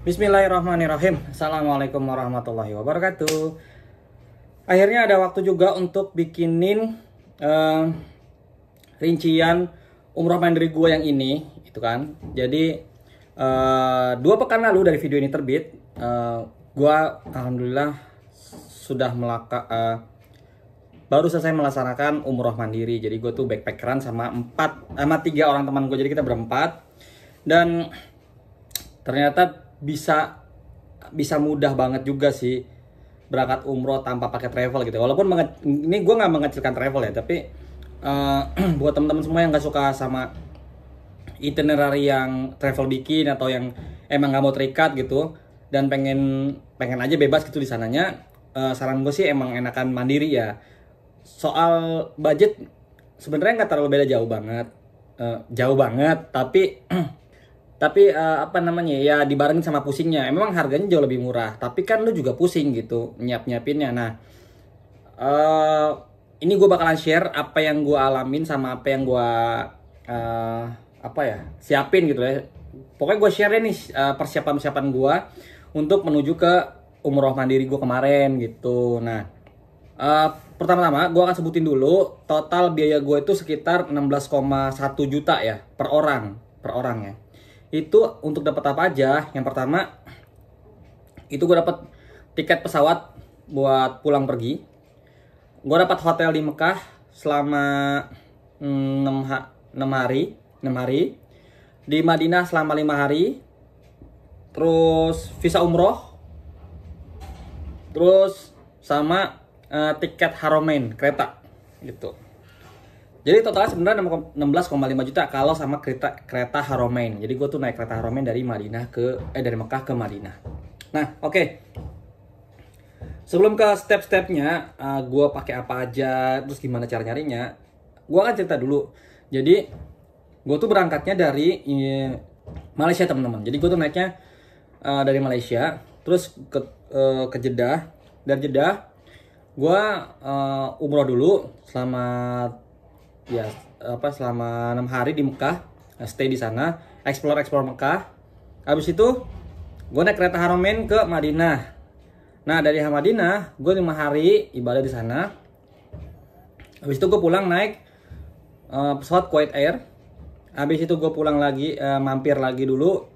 Bismillahirrahmanirrahim Assalamualaikum warahmatullahi wabarakatuh Akhirnya ada waktu juga untuk bikinin uh, Rincian umroh mandiri gue yang ini Itu kan Jadi uh, Dua pekan lalu dari video ini terbit uh, eh, Gue Alhamdulillah Sudah melaka uh, Baru selesai melaksanakan umroh mandiri Jadi gue tuh backpackeran sama empat Sama tiga orang teman gue Jadi kita berempat Dan Ternyata bisa bisa mudah banget juga sih berangkat umroh tanpa pakai travel gitu. Walaupun menge- ini gue nggak mengecilkan travel ya, tapi uh, buat teman-teman semua yang nggak suka sama itinerary yang travel bikin atau yang emang nggak mau terikat gitu dan pengen pengen aja bebas gitu di sananya, uh, saran gue sih emang enakan mandiri ya. Soal budget sebenarnya nggak terlalu beda jauh banget, uh, jauh banget. Tapi tapi uh, apa namanya ya dibarengin sama pusingnya eh, memang harganya jauh lebih murah tapi kan lu juga pusing gitu nyiap nyiapinnya nah uh, ini gue bakalan share apa yang gue alamin sama apa yang gue uh, apa ya siapin gitu ya pokoknya gue share ini uh, persiapan persiapan gue untuk menuju ke umroh mandiri gue kemarin gitu nah uh, pertama-tama gue akan sebutin dulu total biaya gue itu sekitar 16,1 juta ya per orang per orang ya itu untuk dapat apa aja? Yang pertama itu gue dapat tiket pesawat buat pulang pergi. Gue dapat hotel di Mekah selama 6, mm, 6 hari, 6 hari. Di Madinah selama 5 hari. Terus visa umroh. Terus sama uh, tiket Haromain kereta gitu. Jadi totalnya sebenarnya 16,5 juta kalau sama kereta kereta Haromain. Jadi gue tuh naik kereta Haromain dari Madinah ke eh dari Mekah ke Madinah. Nah, oke. Okay. Sebelum ke step-stepnya, uh, eh, gue pakai apa aja, terus gimana cara nyarinya, gue akan cerita dulu. Jadi gue tuh berangkatnya dari uh, Malaysia teman-teman. Jadi gue tuh naiknya uh, dari Malaysia, terus ke uh, ke Jeddah, dari Jeddah gue uh, umroh dulu selama ya apa selama enam hari di Mekah eh, stay di sana explore explore Mekah habis itu gue naik kereta Haromen ke Madinah nah dari Madinah gue lima hari ibadah di sana habis itu gue pulang naik uh, pesawat Kuwait Air habis itu gue pulang lagi uh, mampir lagi dulu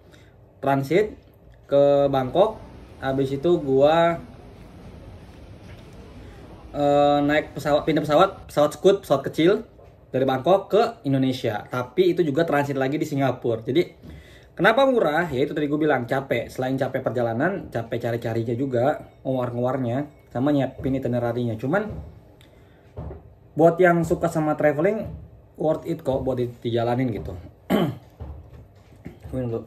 transit ke Bangkok habis itu gue uh, naik pesawat pindah pesawat pesawat skut pesawat kecil dari Bangkok ke Indonesia tapi itu juga transit lagi di Singapura jadi kenapa murah ya itu tadi gue bilang capek selain capek perjalanan capek cari-carinya juga ngewar-ngewarnya sama nyiapin itinerarinya cuman buat yang suka sama traveling worth it kok buat dijalanin gitu minum dulu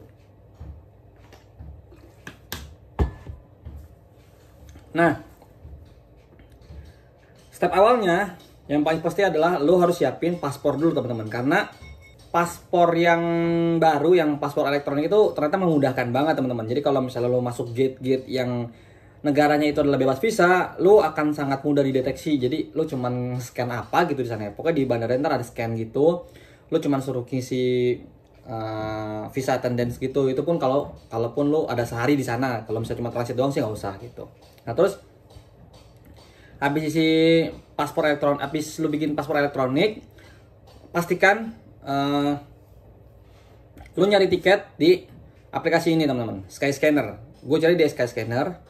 nah step awalnya yang paling pasti adalah lo harus siapin paspor dulu teman-teman karena paspor yang baru yang paspor elektronik itu ternyata memudahkan banget teman-teman. Jadi kalau misalnya lo masuk gate-gate yang negaranya itu adalah bebas visa, lo akan sangat mudah dideteksi. Jadi lo cuman scan apa gitu di sana. Pokoknya di bandara ntar ada scan gitu. Lo cuman suruh ngisi uh, visa attendance gitu. Itu pun kalau kalaupun lo ada sehari di sana. Kalau misalnya cuma transit doang sih nggak usah gitu. Nah terus habis isi paspor elektronik, habis lu bikin paspor elektronik, pastikan uh, lu nyari tiket di aplikasi ini teman-teman, Sky Scanner. Gue cari di Sky Scanner,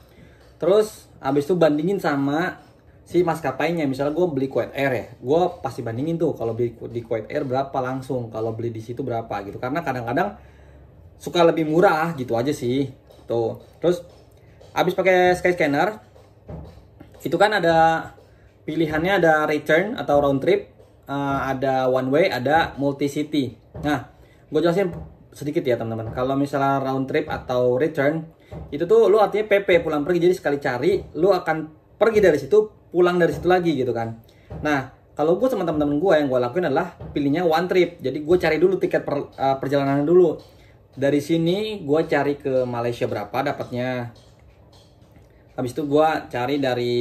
Terus habis itu bandingin sama si maskapainya misalnya gue beli Kuwait Air ya gue pasti bandingin tuh kalau beli di Kuwait Air berapa langsung kalau beli di situ berapa gitu karena kadang-kadang suka lebih murah gitu aja sih tuh terus habis pakai Sky Scanner itu kan ada pilihannya ada return atau round trip, uh, ada one way, ada multi city. Nah, gue jelasin sedikit ya teman-teman. Kalau misalnya round trip atau return, itu tuh lu artinya PP pulang pergi. Jadi sekali cari, lu akan pergi dari situ, pulang dari situ lagi gitu kan. Nah, kalau gue sama teman-teman gue yang gue lakuin adalah pilihnya one trip jadi gue cari dulu tiket per, uh, perjalanan dulu dari sini gue cari ke Malaysia berapa dapatnya habis itu gue cari dari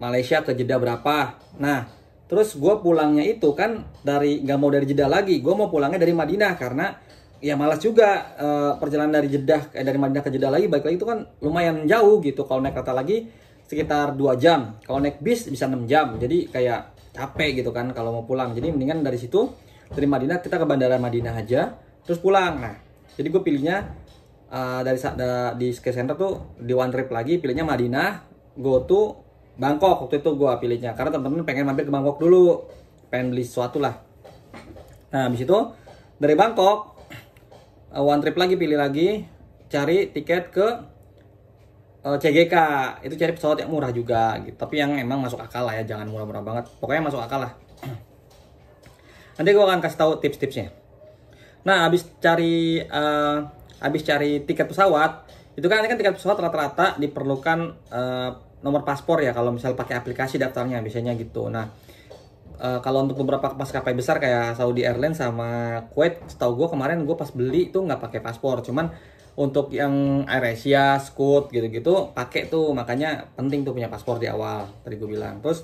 Malaysia ke Jeddah berapa nah terus gue pulangnya itu kan dari nggak mau dari Jeddah lagi gue mau pulangnya dari Madinah karena ya malas juga uh, perjalanan dari Jeddah eh, dari Madinah ke Jeddah lagi baik lagi itu kan lumayan jauh gitu kalau naik kereta lagi sekitar 2 jam kalau naik bis bisa 6 jam jadi kayak capek gitu kan kalau mau pulang jadi mendingan dari situ dari Madinah kita ke bandara Madinah aja terus pulang nah jadi gue pilihnya Eh, dari da, di Sky center tuh di one trip lagi pilihnya Madinah go to Bangkok waktu itu gue pilihnya karena temen-temen pengen mampir ke Bangkok dulu pengen beli sesuatu lah nah habis itu dari Bangkok eh, one trip lagi pilih lagi cari tiket ke eh, CGK itu cari pesawat yang murah juga gitu tapi yang emang masuk akal lah ya jangan murah-murah banget pokoknya masuk akal lah nanti gue akan kasih tahu tips-tipsnya nah habis cari uh, habis cari tiket pesawat itu kan ini kan tiket pesawat rata-rata diperlukan uh, nomor paspor ya kalau misal pakai aplikasi daftarnya biasanya gitu nah uh, kalau untuk beberapa maskapai besar kayak Saudi Airlines sama Kuwait, setahu gue kemarin gue pas beli itu nggak pakai paspor, cuman untuk yang Air Asia, Scoot gitu-gitu pakai tuh, makanya penting tuh punya paspor di awal tadi gue bilang. Terus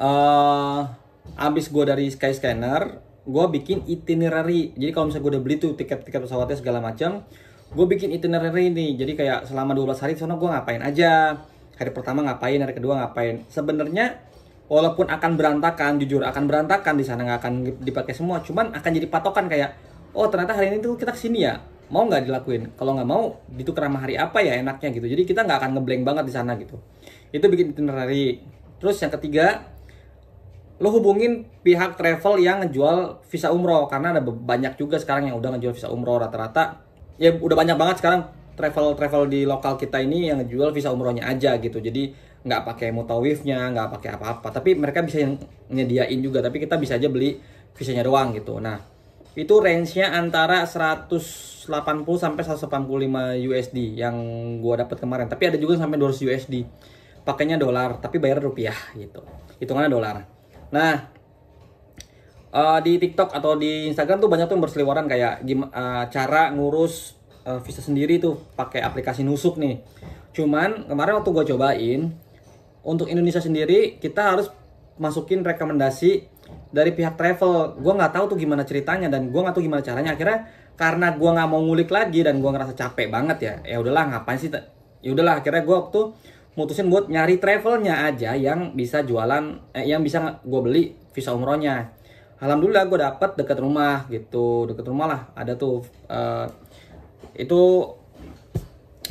uh, eh, abis gue dari Sky Scanner gue bikin itinerary jadi kalau misalnya gue udah beli tuh tiket-tiket pesawatnya segala macam gue bikin itinerary nih jadi kayak selama 12 hari sana gue ngapain aja hari pertama ngapain hari kedua ngapain sebenarnya walaupun akan berantakan jujur akan berantakan di sana nggak akan dipakai semua cuman akan jadi patokan kayak oh ternyata hari ini tuh kita kesini ya mau nggak dilakuin kalau nggak mau itu kerama hari apa ya enaknya gitu jadi kita nggak akan ngeblank banget di sana gitu itu bikin itinerary terus yang ketiga lo hubungin pihak travel yang ngejual visa umroh karena ada banyak juga sekarang yang udah ngejual visa umroh rata-rata ya udah banyak banget sekarang travel travel di lokal kita ini yang ngejual visa umrohnya aja gitu jadi nggak pakai mutawifnya nggak pakai apa-apa tapi mereka bisa nyediain juga tapi kita bisa aja beli visanya doang gitu nah itu range-nya antara 180 sampai 185 USD yang gua dapat kemarin tapi ada juga sampai 200 USD pakainya dolar tapi bayar rupiah gitu hitungannya dolar Nah, uh, di TikTok atau di Instagram tuh banyak tuh berseliweran kayak uh, cara ngurus uh, visa sendiri tuh pakai aplikasi nusuk nih. Cuman kemarin waktu gue cobain untuk Indonesia sendiri kita harus masukin rekomendasi dari pihak travel. Gue nggak tahu tuh gimana ceritanya dan gue nggak tahu gimana caranya. Akhirnya karena gue nggak mau ngulik lagi dan gue ngerasa capek banget ya. Ya udahlah ngapain sih? Ya udahlah akhirnya gue waktu mutusin buat nyari travelnya aja yang bisa jualan eh, yang bisa gue beli visa umrohnya alhamdulillah gue dapet deket rumah gitu deket rumah lah ada tuh uh, itu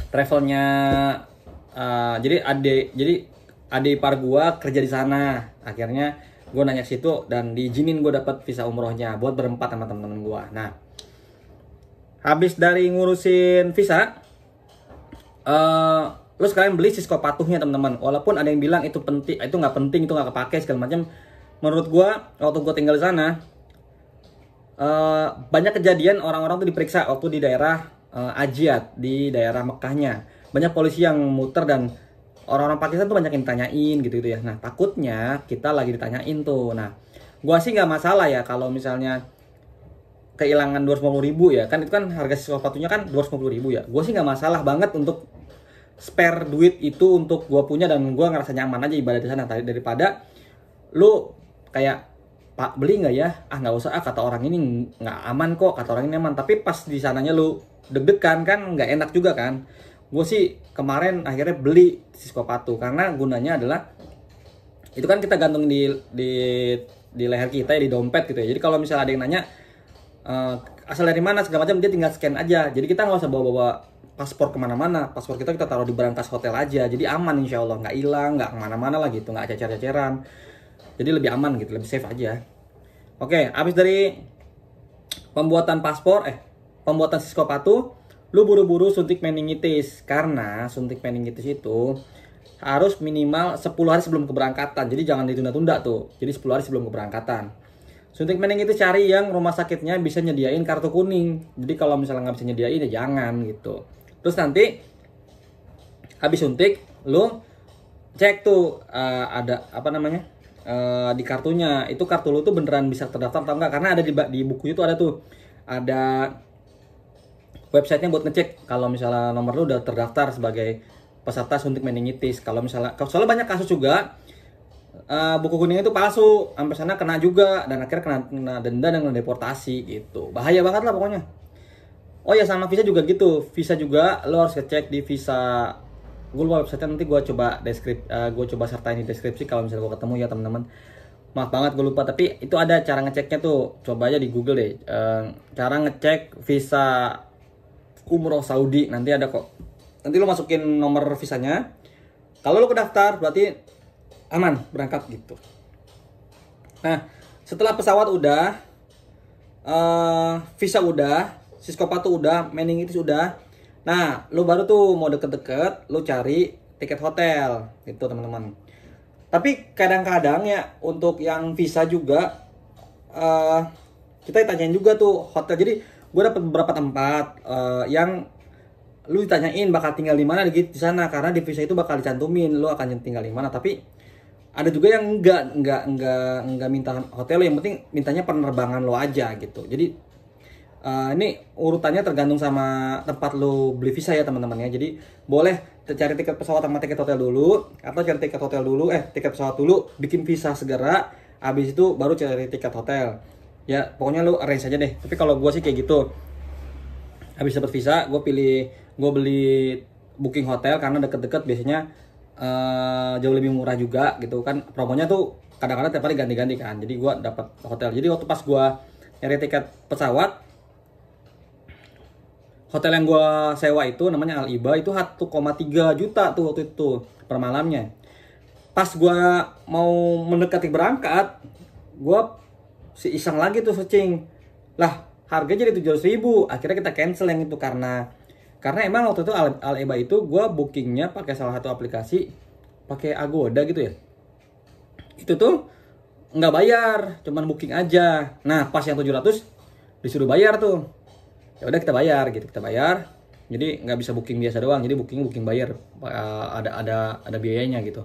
travelnya uh, jadi ade jadi ade par gue kerja di sana akhirnya gue nanya ke situ dan diizinin gue dapet visa umrohnya buat berempat sama teman temen gue nah habis dari ngurusin visa uh, Terus kalian beli Cisco patuhnya teman-teman. Walaupun ada yang bilang itu penting, itu nggak penting, itu nggak kepake segala macam. Menurut gue waktu gue tinggal di sana uh, banyak kejadian orang-orang tuh diperiksa waktu di daerah uh, Ajiat di daerah Mekahnya. Banyak polisi yang muter dan orang-orang Pakistan tuh banyak yang ditanyain gitu gitu ya. Nah takutnya kita lagi ditanyain tuh. Nah gue sih nggak masalah ya kalau misalnya kehilangan 250 ribu ya kan itu kan harga sepatunya kan 250 ribu ya gue sih nggak masalah banget untuk spare duit itu untuk gue punya dan gue ngerasa nyaman aja ibadah di sana tadi daripada lu kayak pak beli nggak ya ah nggak usah ah kata orang ini nggak aman kok kata orang ini aman tapi pas di sananya lu deg-degan kan nggak enak juga kan gue sih kemarin akhirnya beli Cisco Patu karena gunanya adalah itu kan kita gantung di di di leher kita ya, di dompet gitu ya jadi kalau misalnya ada yang nanya uh, asal dari mana segala macam dia tinggal scan aja jadi kita nggak usah bawa-bawa paspor kemana-mana paspor kita kita taruh di berangkas hotel aja jadi aman insya Allah nggak hilang nggak kemana-mana lah gitu nggak cacar-cacaran jadi lebih aman gitu lebih safe aja oke habis dari pembuatan paspor eh pembuatan sisko patuh lu buru-buru suntik meningitis karena suntik meningitis itu harus minimal 10 hari sebelum keberangkatan jadi jangan ditunda-tunda tuh jadi 10 hari sebelum keberangkatan Suntik meningitis cari yang rumah sakitnya bisa nyediain kartu kuning. Jadi kalau misalnya nggak bisa nyediain ya jangan gitu terus nanti habis suntik lu cek tuh uh, ada apa namanya uh, di kartunya itu kartu lu tuh beneran bisa terdaftar atau enggak karena ada di di bukunya tuh ada tuh ada websitenya buat ngecek kalau misalnya nomor lu udah terdaftar sebagai peserta suntik meningitis kalau misalnya soalnya banyak kasus juga uh, buku kuning itu palsu sampai sana kena juga dan akhirnya kena, kena denda dan deportasi gitu bahaya banget lah pokoknya oh ya sama visa juga gitu visa juga lo harus ngecek di visa gue lupa websitenya nanti gue coba deskrip uh, eh, gue coba sertain di deskripsi kalau misalnya gue ketemu ya teman-teman maaf banget gue lupa tapi itu ada cara ngeceknya tuh coba aja di Google deh uh, cara ngecek visa umroh Saudi nanti ada kok nanti lo masukin nomor visanya kalau lo kedaftar berarti aman berangkat gitu nah setelah pesawat udah uh, visa udah siskopat tuh udah, itu udah. Nah, lu baru tuh mau deket-deket, lu cari tiket hotel itu teman-teman. Tapi kadang-kadang ya untuk yang visa juga uh, kita ditanyain juga tuh hotel. Jadi gue dapet beberapa tempat uh, yang lu ditanyain bakal tinggal di mana gitu di sana karena di visa itu bakal dicantumin lu akan tinggal di mana tapi ada juga yang enggak enggak enggak enggak minta hotel yang penting mintanya penerbangan lo aja gitu jadi Eh, ini urutannya tergantung sama tempat lo beli visa ya teman-teman ya. Jadi boleh cari tiket pesawat sama tiket hotel dulu atau cari tiket hotel dulu eh tiket pesawat dulu bikin visa segera habis itu baru cari tiket hotel. Ya pokoknya lo arrange aja deh. Tapi kalau gue sih kayak gitu. Habis dapat visa, gue pilih gue beli booking hotel karena deket-deket biasanya uh, jauh lebih murah juga gitu kan. Promonya tuh kadang-kadang tiap hari ganti-ganti kan. Jadi gue dapat hotel. Jadi waktu pas gue nyari tiket pesawat, hotel yang gue sewa itu namanya Al Iba itu 1,3 juta tuh waktu itu per malamnya. Pas gue mau mendekati berangkat, gue si iseng lagi tuh searching. Lah harga jadi 700 ribu. Akhirnya kita cancel yang itu karena karena emang waktu itu Al, Iba itu gue bookingnya pakai salah satu aplikasi pakai Agoda gitu ya. Itu tuh nggak bayar, cuman booking aja. Nah pas yang 700 disuruh bayar tuh ya udah kita bayar gitu kita bayar jadi nggak bisa booking biasa doang jadi booking booking bayar eh, ada ada ada biayanya gitu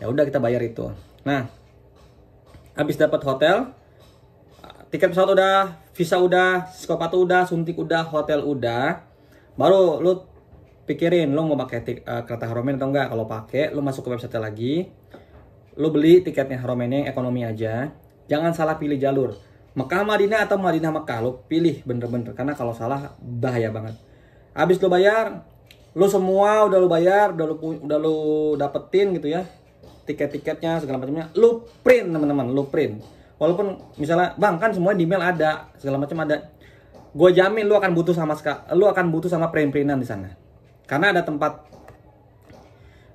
ya udah kita bayar itu nah habis dapat hotel tiket pesawat udah visa udah skopatu udah suntik udah hotel udah baru lu pikirin lu mau pakai tik, uh, eh, kereta Haromen atau enggak kalau pakai lu masuk ke website lagi lu beli tiketnya Haromen yang ekonomi aja jangan salah pilih jalur Mekah Madinah atau Madinah Mekah lo pilih bener-bener karena kalau salah bahaya banget habis lo bayar lo semua udah lo bayar udah lo udah lo dapetin gitu ya tiket-tiketnya segala macamnya lo print teman-teman lo print walaupun misalnya bang kan semua di mail ada segala macam ada gue jamin lo akan butuh sama lo akan butuh sama print-printan di sana karena ada tempat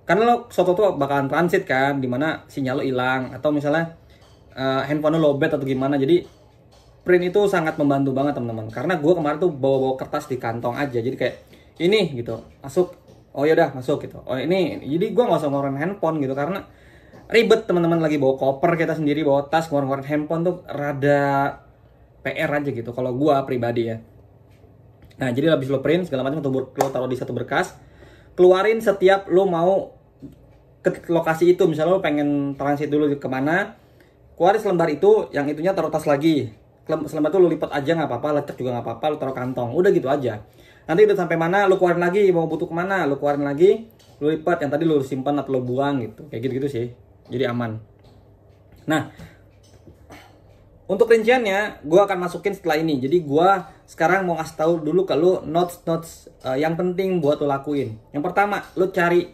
karena lo suatu tuh bakalan transit kan dimana sinyal lo hilang atau misalnya uh, handphone lo lobet atau gimana jadi print itu sangat membantu banget teman-teman karena gue kemarin tuh bawa-bawa kertas di kantong aja jadi kayak ini gitu masuk oh yaudah masuk gitu oh ini jadi gue nggak usah ngeluarin handphone gitu karena ribet teman-teman lagi bawa koper kita sendiri bawa tas ngeluarin handphone tuh rada PR aja gitu kalau gue pribadi ya nah jadi habis lo print segala macam lo taruh di satu berkas keluarin setiap lo mau ke lokasi itu misalnya lo pengen transit dulu kemana keluarin selembar itu yang itunya taruh tas lagi selama itu lu lipat aja nggak apa-apa lecek juga nggak apa-apa lu taruh kantong udah gitu aja nanti udah sampai mana lu keluarin lagi mau butuh kemana lu keluarin lagi lu lipat yang tadi lu simpan atau lu buang gitu kayak gitu gitu sih jadi aman nah untuk rinciannya gue akan masukin setelah ini jadi gue sekarang mau ngasih tahu dulu kalau notes notes uh, yang penting buat lo lakuin yang pertama lo cari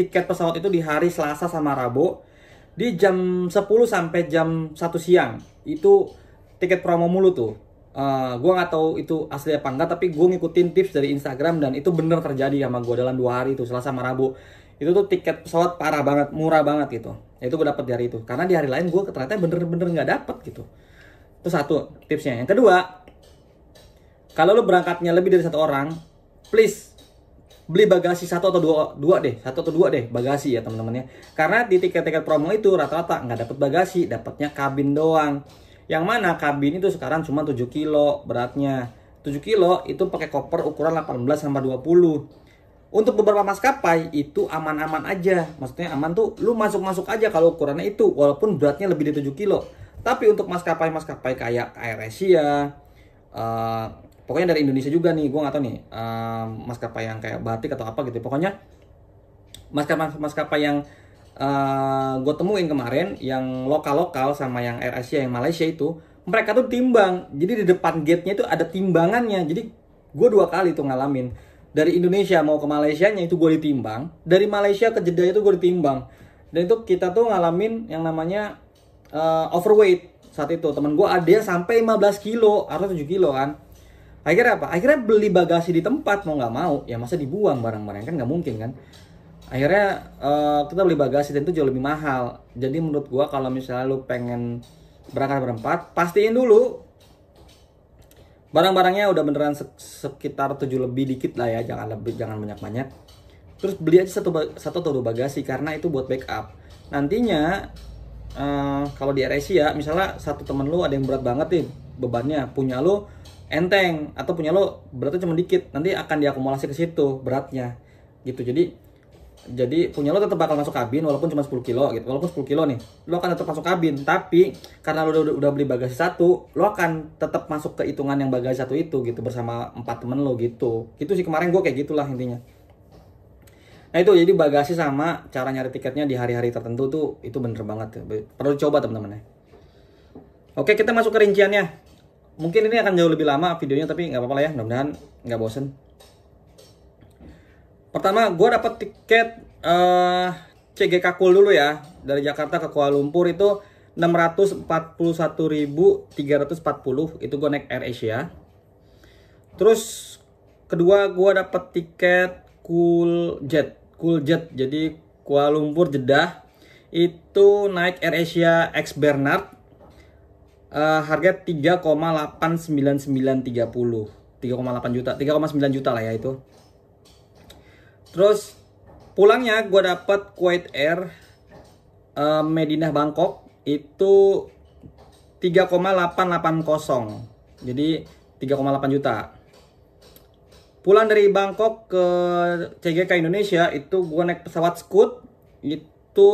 tiket pesawat itu di hari Selasa sama Rabu di jam 10 sampai jam 1 siang itu tiket promo mulu tuh uh, eh, gue nggak tahu itu asli apa enggak tapi gue ngikutin tips dari Instagram dan itu bener terjadi sama gue dalam dua hari itu Selasa sama Rabu itu tuh tiket pesawat parah banget murah banget gitu ya, itu gue dapet di hari itu karena di hari lain gue ternyata bener-bener nggak -bener dapet gitu itu satu tipsnya yang kedua kalau lo berangkatnya lebih dari satu orang please beli bagasi satu atau dua, dua deh satu atau dua deh bagasi ya teman-temannya karena di tiket-tiket promo itu rata-rata nggak -rata dapet bagasi dapatnya kabin doang yang mana kabin itu sekarang cuma 7 kilo beratnya. 7 kilo itu pakai koper ukuran 18 sama 20. Untuk beberapa maskapai itu aman-aman aja. Maksudnya aman tuh lu masuk-masuk aja kalau ukurannya itu walaupun beratnya lebih dari 7 kilo. Tapi untuk maskapai-maskapai kayak Air Asia, uh, pokoknya dari Indonesia juga nih, gue gak tahu nih uh, maskapai yang kayak batik atau apa gitu. Pokoknya maskapai-maskapai yang uh, eh, gue temuin kemarin yang lokal-lokal sama yang Air Asia yang Malaysia itu mereka tuh timbang jadi di depan gate-nya itu ada timbangannya jadi gue dua kali tuh ngalamin dari Indonesia mau ke Malaysia nya itu gue ditimbang dari Malaysia ke Jeddah itu gue ditimbang dan itu kita tuh ngalamin yang namanya uh, overweight saat itu temen gue ada sampai 15 kilo atau 7 kilo kan akhirnya apa akhirnya beli bagasi di tempat mau nggak mau ya masa dibuang barang-barang kan nggak mungkin kan akhirnya uh, kita beli bagasi dan itu jauh lebih mahal jadi menurut gua kalau misalnya lu pengen berangkat berempat pastiin dulu barang-barangnya udah beneran sekitar 7 lebih dikit lah ya jangan lebih jangan banyak-banyak terus beli aja satu satu atau dua bagasi karena itu buat backup nantinya uh, kalau di RSI ya misalnya satu temen lu ada yang berat banget nih bebannya punya lu enteng atau punya lo beratnya cuma dikit nanti akan diakumulasi ke situ beratnya gitu jadi jadi punya lo tetap bakal masuk kabin walaupun cuma 10 kilo gitu walaupun 10 kilo nih lo akan tetap masuk kabin tapi karena lo udah, udah beli bagasi satu lo akan tetap masuk ke hitungan yang bagasi satu itu gitu bersama empat temen lo gitu itu sih kemarin gue kayak gitulah intinya nah itu jadi bagasi sama cara nyari tiketnya di hari-hari tertentu tuh itu bener banget perlu coba temen teman ya oke kita masuk ke rinciannya mungkin ini akan jauh lebih lama videonya tapi nggak apa-apa lah ya mudah-mudahan nggak bosen Pertama, gue dapet tiket uh, eh, CGK Cool dulu ya. Dari Jakarta ke Kuala Lumpur itu 641.340 itu gue naik Air Asia. Terus kedua gue dapet tiket Cool Jet. Cool Jet jadi Kuala Lumpur Jeddah itu naik Air Asia X Bernard uh, harga 3,89930 3,8 juta 3,9 juta lah ya itu Terus pulangnya gue dapat Kuwait Air uh, eh, Medina Bangkok itu 3,880. Jadi 3,8 juta. Pulang dari Bangkok ke CGK Indonesia itu gue naik pesawat Scoot itu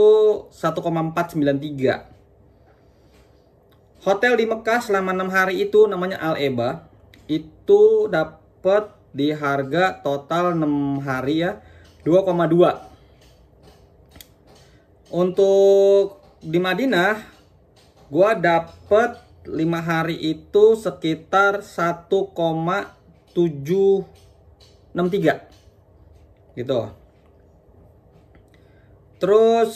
1,493. Hotel di Mekah selama 6 hari itu namanya Al Eba itu dapat di harga total 6 hari ya 2,2 untuk di Madinah gua dapet 5 hari itu sekitar 1,763 gitu terus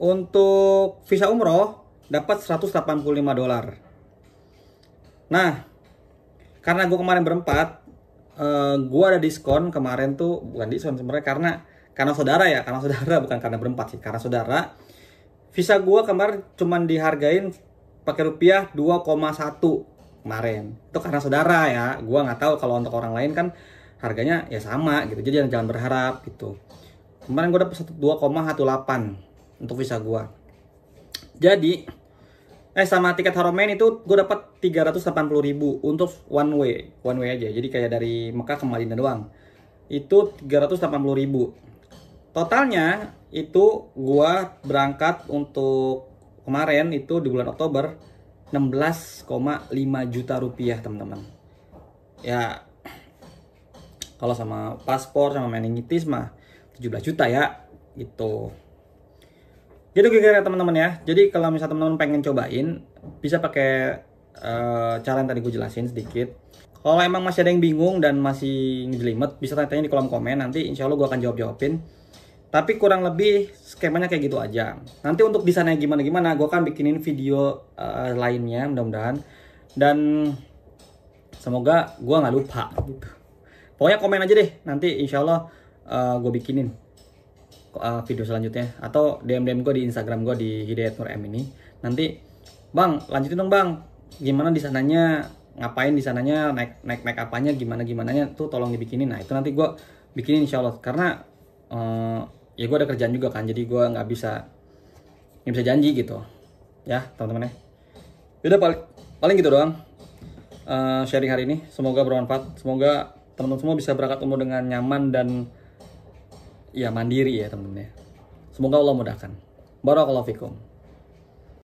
untuk visa umroh dapat 185 dolar nah karena gue kemarin berempat Eh, gua ada diskon kemarin tuh bukan diskon sebenarnya karena karena saudara ya, karena saudara bukan karena berempat sih, karena saudara. Visa gua kemarin cuman dihargain pakai rupiah 2,1 kemarin. Itu karena saudara ya. Gua nggak tahu kalau untuk orang lain kan harganya ya sama gitu. Jadi jangan, jangan berharap gitu. Kemarin gua dapat 2,18 untuk visa gua. Jadi eh sama tiket haromain itu gue dapat 380 ribu untuk one way one way aja jadi kayak dari Mekah ke Madinah doang itu 380 ribu totalnya itu gue berangkat untuk kemarin itu di bulan Oktober 16,5 juta rupiah teman-teman ya kalau sama paspor sama meningitis mah 17 juta ya gitu gitu kira-kira ya, teman-teman ya jadi kalau misalnya teman-teman pengen cobain bisa pakai uh, cara yang tadi gue jelasin sedikit kalau emang masih ada yang bingung dan masih ngejelimet bisa tanya-tanya di kolom komen nanti insya Allah gue akan jawab-jawabin tapi kurang lebih skemanya kayak gitu aja nanti untuk desainnya gimana gimana gue akan bikinin video uh, lainnya mudah-mudahan dan semoga gue gak lupa pokoknya komen aja deh nanti insya Allah uh, eh, gue bikinin uh, video selanjutnya atau DM DM gue di Instagram gue di Hidayat Nur M ini. Nanti Bang, lanjutin dong Bang. Gimana di sananya? Ngapain di sananya? Naik naik naik apanya? Gimana gimana nya Tuh tolong dibikinin. Nah, itu nanti gue bikinin insya Allah karena uh, ya gue ada kerjaan juga kan jadi gue nggak bisa nggak bisa janji gitu ya teman-teman ya udah paling paling gitu doang uh, sharing hari ini semoga bermanfaat semoga teman-teman semua bisa berangkat umur dengan nyaman dan ya mandiri ya temennya. Semoga Allah mudahkan. Barakallahu fikum.